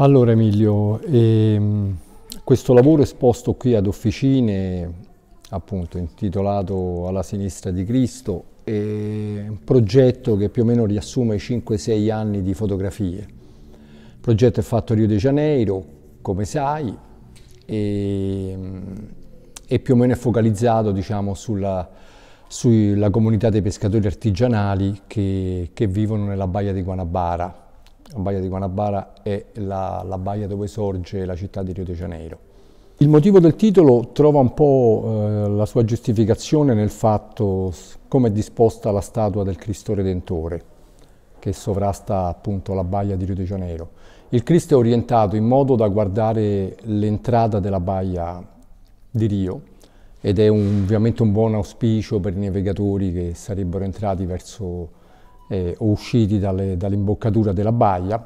Allora Emilio, ehm, questo lavoro esposto qui ad Officine, appunto intitolato Alla sinistra di Cristo, è un progetto che più o meno riassume i 5-6 anni di fotografie. Il progetto è fatto a Rio de Janeiro, come sai, e, ehm, e più o meno è focalizzato diciamo, sulla, sulla comunità dei pescatori artigianali che, che vivono nella baia di Guanabara la baia di Guanabara è la, la baia dove sorge la città di Rio de Janeiro. Il motivo del titolo trova un po' eh, la sua giustificazione nel fatto come è disposta la statua del Cristo Redentore che sovrasta appunto la baia di Rio de Janeiro. Il Cristo è orientato in modo da guardare l'entrata della baia di Rio ed è un, ovviamente un buon auspicio per i navigatori che sarebbero entrati verso eh, o usciti dalle, dall'imboccatura della baia,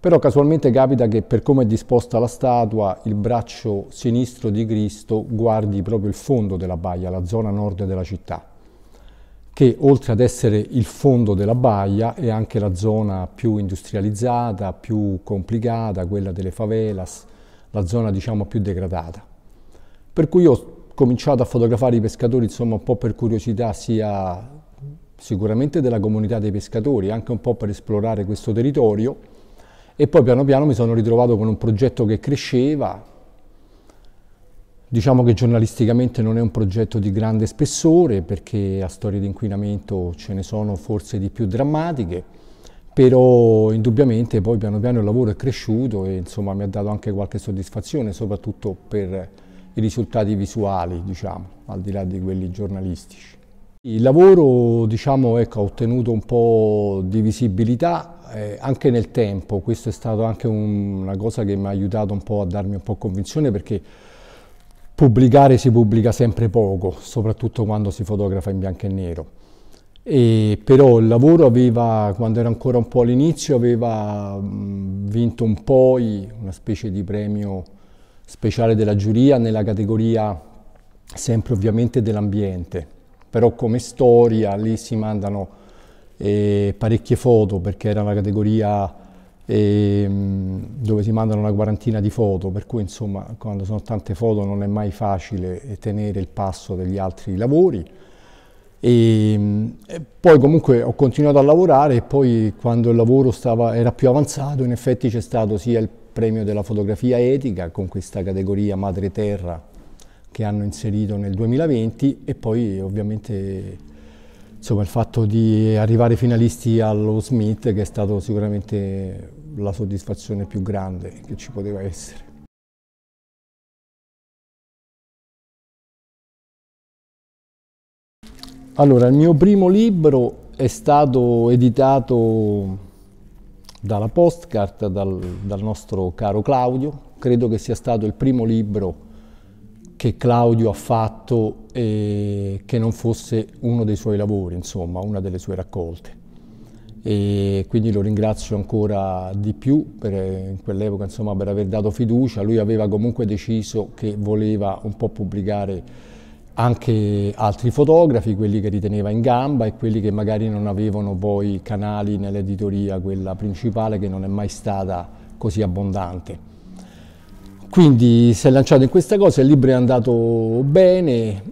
però casualmente capita che per come è disposta la statua, il braccio sinistro di Cristo guardi proprio il fondo della baia, la zona nord della città, che oltre ad essere il fondo della baia è anche la zona più industrializzata, più complicata, quella delle favelas, la zona diciamo più degradata. Per cui io ho cominciato a fotografare i pescatori insomma un po' per curiosità sia sicuramente della comunità dei pescatori, anche un po' per esplorare questo territorio e poi piano piano mi sono ritrovato con un progetto che cresceva, diciamo che giornalisticamente non è un progetto di grande spessore perché a storie di inquinamento ce ne sono forse di più drammatiche, però indubbiamente poi piano piano il lavoro è cresciuto e insomma mi ha dato anche qualche soddisfazione, soprattutto per i risultati visuali, diciamo, al di là di quelli giornalistici. Il lavoro diciamo, ecco, ha ottenuto un po' di visibilità eh, anche nel tempo, questo è stato anche un, una cosa che mi ha aiutato un po' a darmi un po' convinzione perché pubblicare si pubblica sempre poco, soprattutto quando si fotografa in bianco e nero. E, però il lavoro aveva, quando era ancora un po' all'inizio, aveva mh, vinto un po' una specie di premio speciale della giuria nella categoria sempre ovviamente dell'ambiente però come storia lì si mandano eh, parecchie foto perché era una categoria eh, dove si mandano una quarantina di foto, per cui insomma quando sono tante foto non è mai facile eh, tenere il passo degli altri lavori. E, ehm, e poi comunque ho continuato a lavorare e poi quando il lavoro stava, era più avanzato in effetti c'è stato sia il premio della fotografia etica con questa categoria madre terra che hanno inserito nel 2020 e poi ovviamente insomma, il fatto di arrivare finalisti allo Smith che è stato sicuramente la soddisfazione più grande che ci poteva essere. Allora, il mio primo libro è stato editato dalla Postcard, dal, dal nostro caro Claudio, credo che sia stato il primo libro che Claudio ha fatto eh, che non fosse uno dei suoi lavori, insomma, una delle sue raccolte. E quindi lo ringrazio ancora di più per, eh, in quell'epoca insomma, per aver dato fiducia. Lui aveva comunque deciso che voleva un po' pubblicare anche altri fotografi, quelli che riteneva in gamba e quelli che magari non avevano poi canali nell'editoria, quella principale che non è mai stata così abbondante. Quindi si è lanciato in questa cosa, il libro è andato bene,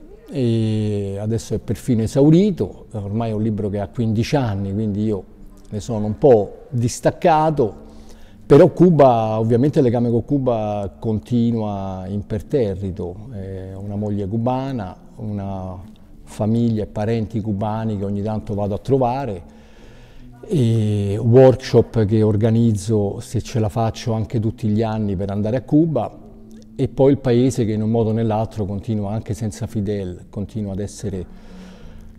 adesso è perfino esaurito, ormai è un libro che ha 15 anni, quindi io ne sono un po' distaccato, però Cuba, ovviamente il legame con Cuba continua imperterrito, eh, una moglie cubana, una famiglia e parenti cubani che ogni tanto vado a trovare, e workshop che organizzo, se ce la faccio, anche tutti gli anni per andare a Cuba e poi il paese che in un modo o nell'altro continua anche senza Fidel, continua ad essere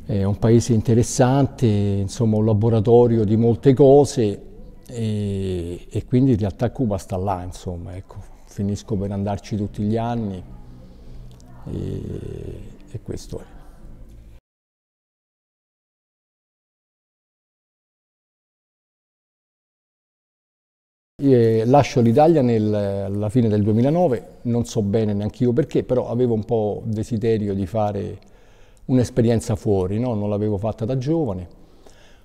eh, un paese interessante, insomma un laboratorio di molte cose e, e quindi in realtà Cuba sta là, insomma, ecco, finisco per andarci tutti gli anni e, e questo è. E eh, lascio l'Italia alla fine del 2009, non so bene neanche io perché, però avevo un po' desiderio di fare un'esperienza fuori, no? non l'avevo fatta da giovane.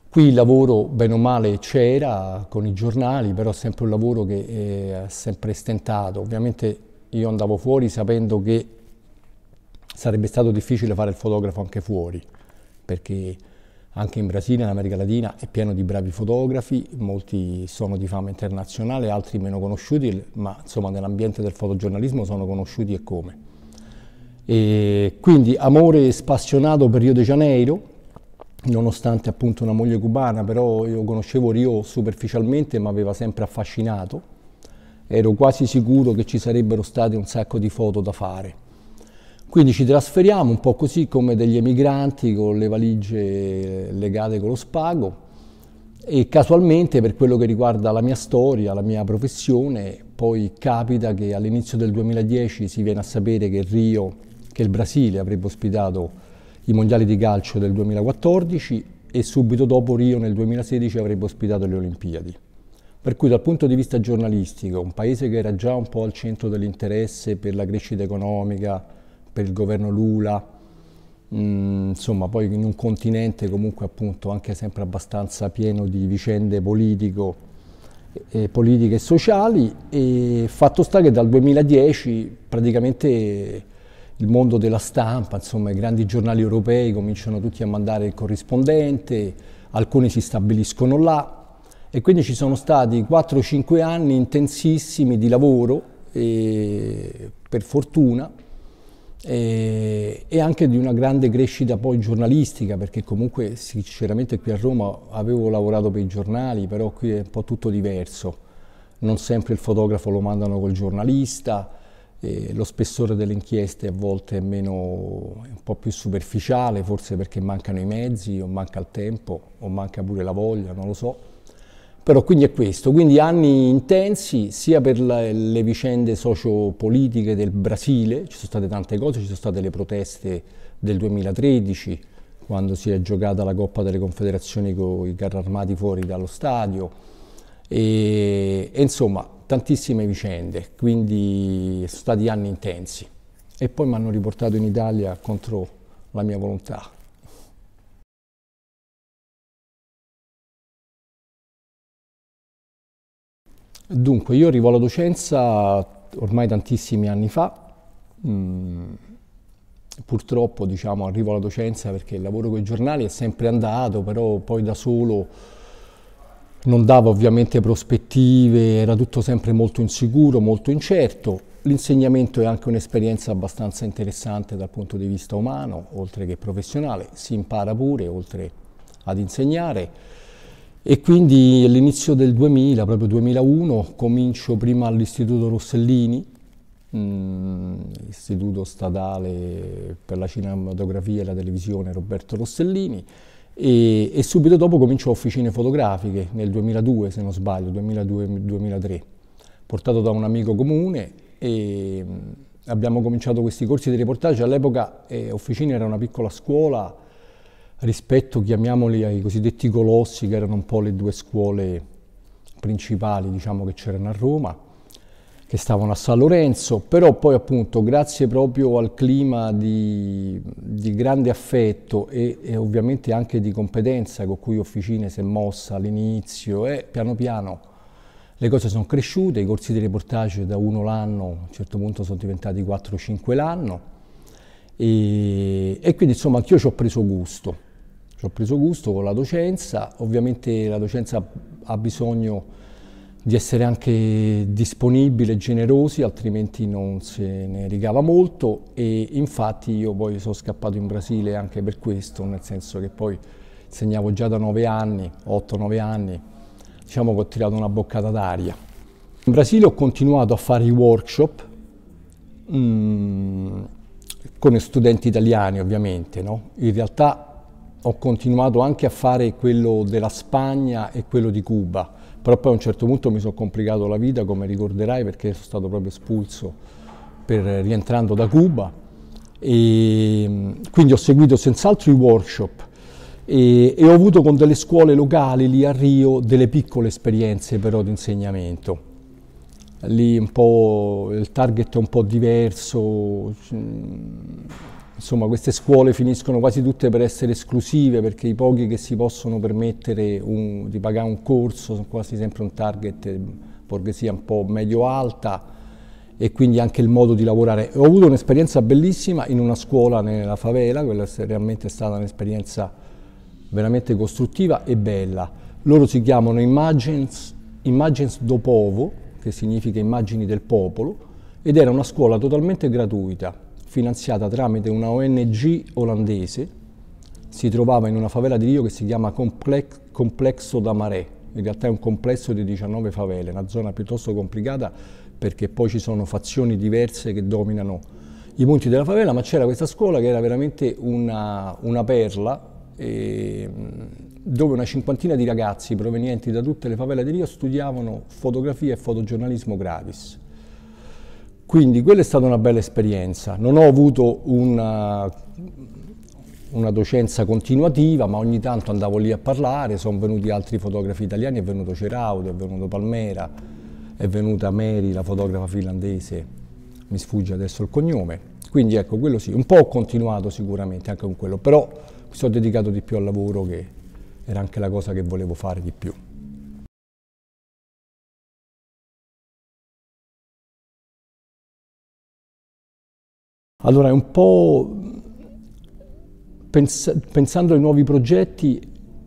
Qui il lavoro, bene o male, c'era con i giornali, però sempre un lavoro che è eh, sempre stentato. Ovviamente io andavo fuori sapendo che sarebbe stato difficile fare il fotografo anche fuori, perché anche in Brasile, in America Latina, è pieno di bravi fotografi, molti sono di fama internazionale, altri meno conosciuti, ma insomma nell'ambiente del fotogiornalismo sono conosciuti e come. E quindi amore spassionato per Rio de Janeiro, nonostante appunto una moglie cubana, però io conoscevo Rio superficialmente, ma aveva sempre affascinato. Ero quasi sicuro che ci sarebbero state un sacco di foto da fare. Quindi ci trasferiamo un po' così come degli emigranti con le valigie legate con lo spago e casualmente per quello che riguarda la mia storia, la mia professione, poi capita che all'inizio del 2010 si viene a sapere che Rio, che il Brasile avrebbe ospitato i mondiali di calcio del 2014 e subito dopo Rio nel 2016 avrebbe ospitato le Olimpiadi. Per cui dal punto di vista giornalistico, un paese che era già un po' al centro dell'interesse per la crescita economica, per il governo Lula, Mm, insomma poi in un continente comunque appunto anche sempre abbastanza pieno di vicende politico, eh, politiche e sociali e fatto sta che dal 2010 praticamente il mondo della stampa, insomma i grandi giornali europei cominciano tutti a mandare il corrispondente, alcuni si stabiliscono là e quindi ci sono stati 4-5 anni intensissimi di lavoro e, per fortuna e, e, anche di una grande crescita poi giornalistica, perché comunque sinceramente qui a Roma avevo lavorato per i giornali, però qui è un po' tutto diverso. Non sempre il fotografo lo mandano col giornalista, lo spessore delle inchieste a volte è, meno, è un po' più superficiale, forse perché mancano i mezzi o manca il tempo o manca pure la voglia, non lo so. Però quindi è questo, quindi anni intensi sia per la, le vicende sociopolitiche del Brasile, ci sono state tante cose, ci sono state le proteste del 2013, quando si è giocata la Coppa delle Confederazioni con i carri armati fuori dallo stadio, e, e insomma tantissime vicende, quindi sono stati anni intensi. E poi mi hanno riportato in Italia contro la mia volontà. Dunque, io arrivo alla docenza ormai tantissimi anni fa, mm, purtroppo diciamo, arrivo alla docenza perché il lavoro con i giornali è sempre andato, però poi da solo non dava ovviamente prospettive, era tutto sempre molto insicuro, molto incerto. L'insegnamento è anche un'esperienza abbastanza interessante dal punto di vista umano, oltre che professionale, si impara pure, oltre ad insegnare. E quindi all'inizio del 2000, proprio 2001, comincio prima all'Istituto Rossellini, mh, mm, Istituto Statale per la Cinematografia e la Televisione Roberto Rossellini, e, e subito dopo comincio a Officine Fotografiche nel 2002, se non sbaglio, 2002-2003, portato da un amico comune e mh, mm, abbiamo cominciato questi corsi di reportage. All'epoca eh, Officine era una piccola scuola rispetto, chiamiamoli, ai cosiddetti colossi, che erano un po' le due scuole principali diciamo, che c'erano a Roma, che stavano a San Lorenzo, però poi appunto grazie proprio al clima di, di grande affetto e, e, ovviamente anche di competenza con cui Officine si è mossa all'inizio e eh, piano piano le cose sono cresciute, i corsi di reportage da uno l'anno a un certo punto sono diventati 4-5 l'anno e, e quindi insomma anch'io ci ho preso gusto. Ci ho preso gusto con la docenza, ovviamente la docenza ha bisogno di essere anche disponibile e generosi, altrimenti non se ne rigava molto e infatti io poi sono scappato in Brasile anche per questo, nel senso che poi insegnavo già da 9 anni, 8-9 anni, diciamo che ho tirato una boccata d'aria. In Brasile ho continuato a fare i workshop mm, con studenti italiani ovviamente, no? in realtà ho continuato anche a fare quello della Spagna e quello di Cuba, però poi a un certo punto mi sono complicato la vita, come ricorderai, perché sono stato proprio espulso per, rientrando da Cuba. E, quindi ho seguito senz'altro i workshop e, e ho avuto con delle scuole locali lì a Rio delle piccole esperienze però di insegnamento lì un po' il target è un po' diverso, insomma, queste scuole finiscono quasi tutte per essere esclusive perché i pochi che si possono permettere un, di pagare un corso sono quasi sempre un target sia un po' medio-alta e quindi anche il modo di lavorare. Ho avuto un'esperienza bellissima in una scuola nella favela, quella è realmente stata un'esperienza veramente costruttiva e bella. Loro si chiamano Imagines, Imagines do Povo, che significa immagini del popolo, ed era una scuola totalmente gratuita finanziata tramite una ONG olandese, si trovava in una favela di Rio che si chiama Complex, Complexo da Marè, in realtà è un complesso di 19 favele, una zona piuttosto complicata perché poi ci sono fazioni diverse che dominano i punti della favela, ma c'era questa scuola che era veramente una, una perla, e, ehm, dove una cinquantina di ragazzi provenienti da tutte le favele di Rio studiavano fotografia e fotogiornalismo gratis. Quindi quella è stata una bella esperienza. Non ho avuto una, una docenza continuativa, ma ogni tanto andavo lì a parlare, sono venuti altri fotografi italiani, è venuto Ceraudo, è venuto Palmera, è venuta Mary, la fotografa finlandese, mi sfugge adesso il cognome. Quindi ecco, quello sì, un po' ho continuato sicuramente anche con quello, però mi sono dedicato di più al lavoro che era anche la cosa che volevo fare di più. Allora, è un po' pens pensando ai nuovi progetti,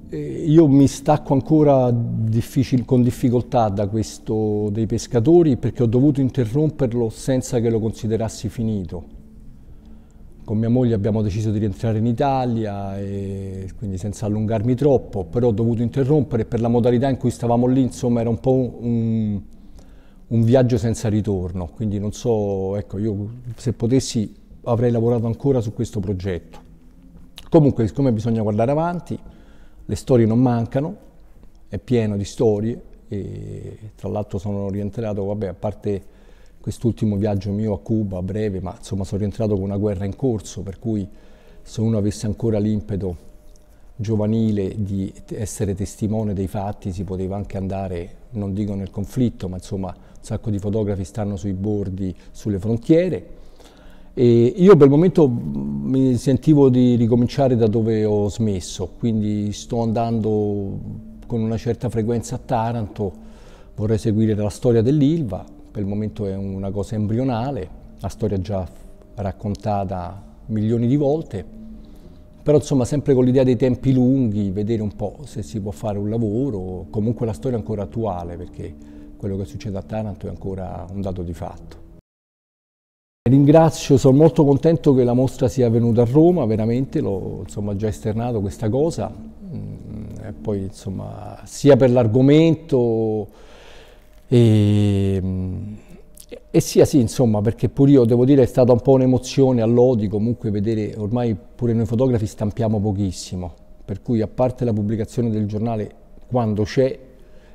eh, io mi stacco ancora difficil con difficoltà da questo dei pescatori perché ho dovuto interromperlo senza che lo considerassi finito. Con mia moglie abbiamo deciso di rientrare in Italia, quindi senza allungarmi troppo, però ho dovuto interrompere per la modalità in cui stavamo lì, insomma era un po' un, un viaggio senza ritorno, quindi non so, ecco, io se potessi avrei lavorato ancora su questo progetto. Comunque, siccome bisogna guardare avanti, le storie non mancano, è pieno di storie e tra l'altro sono rientrato, vabbè, a parte quest'ultimo viaggio mio a Cuba, a breve, ma insomma sono rientrato con una guerra in corso, per cui se uno avesse ancora l'impeto giovanile di essere testimone dei fatti, si poteva anche andare, non dico nel conflitto, ma insomma un sacco di fotografi stanno sui bordi, sulle frontiere. E io per il momento mm, mi sentivo di ricominciare da dove ho smesso, quindi sto andando con una certa frequenza a Taranto, vorrei seguire la storia dell'Ilva, per il momento è una cosa embrionale, la storia già raccontata milioni di volte però insomma sempre con l'idea dei tempi lunghi, vedere un po' se si può fare un lavoro, comunque la storia è ancora attuale perché quello che succede a Taranto è ancora un dato di fatto. Ringrazio, sono molto contento che la mostra sia venuta a Roma, veramente, l'ho già esternato questa cosa, mm, e poi insomma sia per l'argomento e mm, e sia sì, insomma, perché pure io devo dire è stata un po' un'emozione a comunque vedere, ormai pure noi fotografi stampiamo pochissimo, per cui a parte la pubblicazione del giornale quando c'è,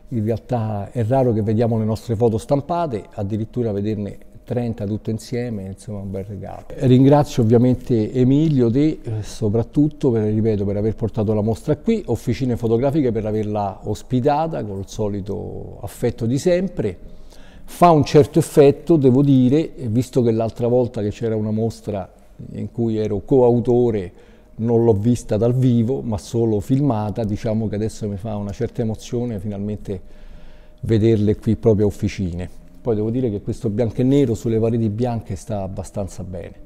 in realtà è raro che vediamo le nostre foto stampate, addirittura vederne 30 tutte insieme, insomma un bel regalo. Ringrazio ovviamente Emilio De eh, soprattutto per, ripeto, per aver portato la mostra qui, Officine Fotografiche per averla ospitata con il solito affetto di sempre. Fa un certo effetto, devo dire, visto che l'altra volta che c'era una mostra in cui ero coautore non l'ho vista dal vivo, ma solo filmata, diciamo che adesso mi fa una certa emozione finalmente vederle qui proprio a Officine. Poi devo dire che questo bianco e nero sulle pareti bianche sta abbastanza bene.